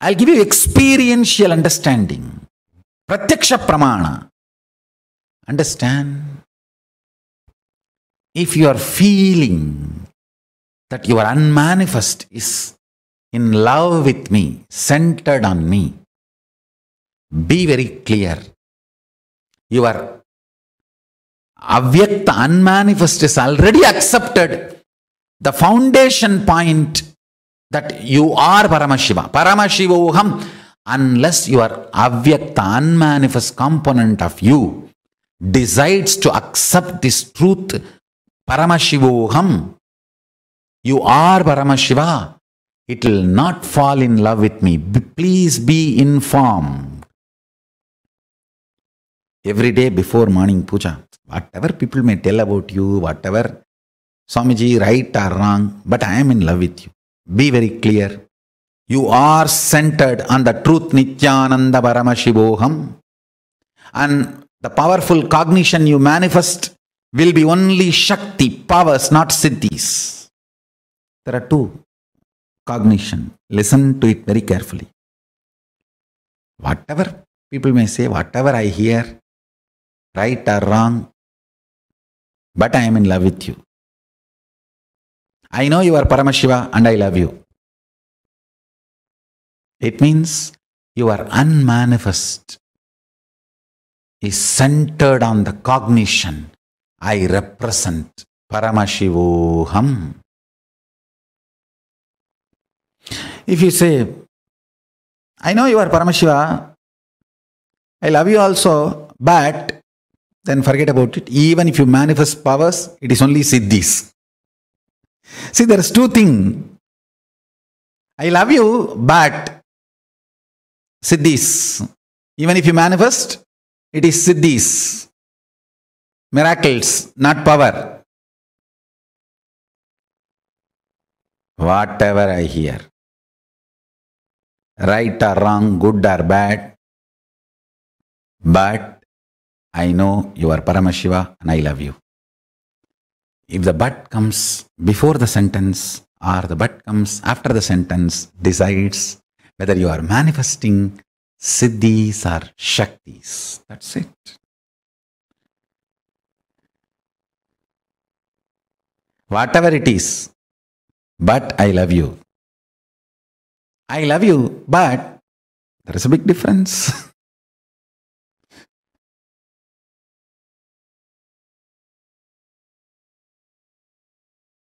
I'll give you experiential understanding. Pratyaksha Pramana. Understand? If you are feeling that your unmanifest is in love with me, centered on me, be very clear. Your avyakta unmanifest is already accepted. The foundation point that you are Paramashiva. Paramashiva, Uham, unless your avyakta, unmanifest component of you decides to accept this truth, Paramashiva, Uham, you are Paramashiva, it will not fall in love with me. Please be informed. Every day before morning puja, whatever people may tell about you, whatever Swamiji right or wrong, but I am in love with you. Be very clear. You are centered on the truth Nityananda Paramashivoham. And the powerful cognition you manifest will be only Shakti, powers, not Siddhis. There are two cognition. Listen to it very carefully. Whatever people may say, whatever I hear, right or wrong, but I am in love with you. I know you are Paramashiva and I love you. It means you are unmanifest, is centered on the cognition. I represent Paramashivoham. If you say, I know you are Paramashiva, I love you also, but then forget about it. Even if you manifest powers, it is only Siddhis. See, there's two thing. I love you, but siddhis. Even if you manifest, it is siddhis. Miracles, not power. Whatever I hear, right or wrong, good or bad, but I know you are Paramashiva and I love you if the but comes before the sentence or the but comes after the sentence decides whether you are manifesting siddhis or shaktis. That's it. Whatever it is, but I love you. I love you, but there is a big difference.